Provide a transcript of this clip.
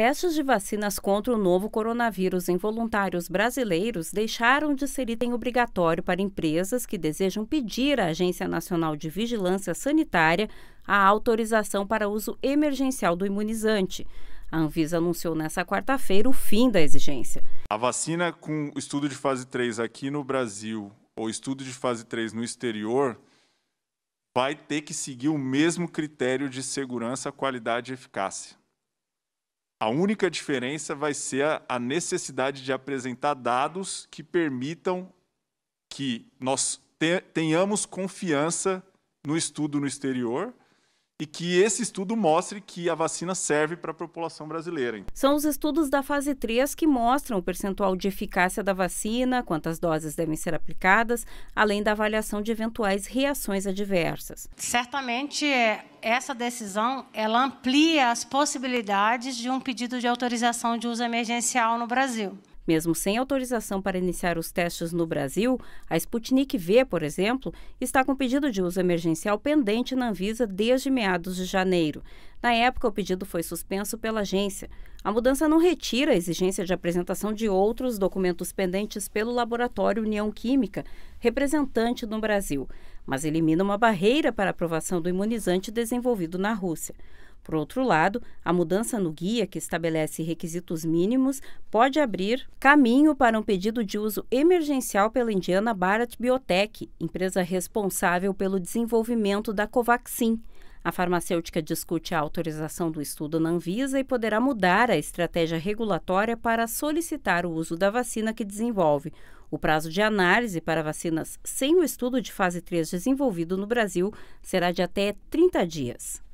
testes de vacinas contra o novo coronavírus em voluntários brasileiros deixaram de ser item obrigatório para empresas que desejam pedir à Agência Nacional de Vigilância Sanitária a autorização para uso emergencial do imunizante. A Anvisa anunciou nesta quarta-feira o fim da exigência. A vacina com estudo de fase 3 aqui no Brasil ou estudo de fase 3 no exterior vai ter que seguir o mesmo critério de segurança, qualidade e eficácia. A única diferença vai ser a necessidade de apresentar dados que permitam que nós tenhamos confiança no estudo no exterior e que esse estudo mostre que a vacina serve para a população brasileira. São os estudos da fase 3 que mostram o percentual de eficácia da vacina, quantas doses devem ser aplicadas, além da avaliação de eventuais reações adversas. Certamente, é, essa decisão ela amplia as possibilidades de um pedido de autorização de uso emergencial no Brasil. Mesmo sem autorização para iniciar os testes no Brasil, a Sputnik V, por exemplo, está com pedido de uso emergencial pendente na Anvisa desde meados de janeiro. Na época, o pedido foi suspenso pela agência. A mudança não retira a exigência de apresentação de outros documentos pendentes pelo laboratório União Química, representante no Brasil, mas elimina uma barreira para a aprovação do imunizante desenvolvido na Rússia. Por outro lado, a mudança no guia, que estabelece requisitos mínimos, pode abrir caminho para um pedido de uso emergencial pela Indiana Bharat Biotech, empresa responsável pelo desenvolvimento da Covaxin. A farmacêutica discute a autorização do estudo na Anvisa e poderá mudar a estratégia regulatória para solicitar o uso da vacina que desenvolve. O prazo de análise para vacinas sem o estudo de fase 3 desenvolvido no Brasil será de até 30 dias.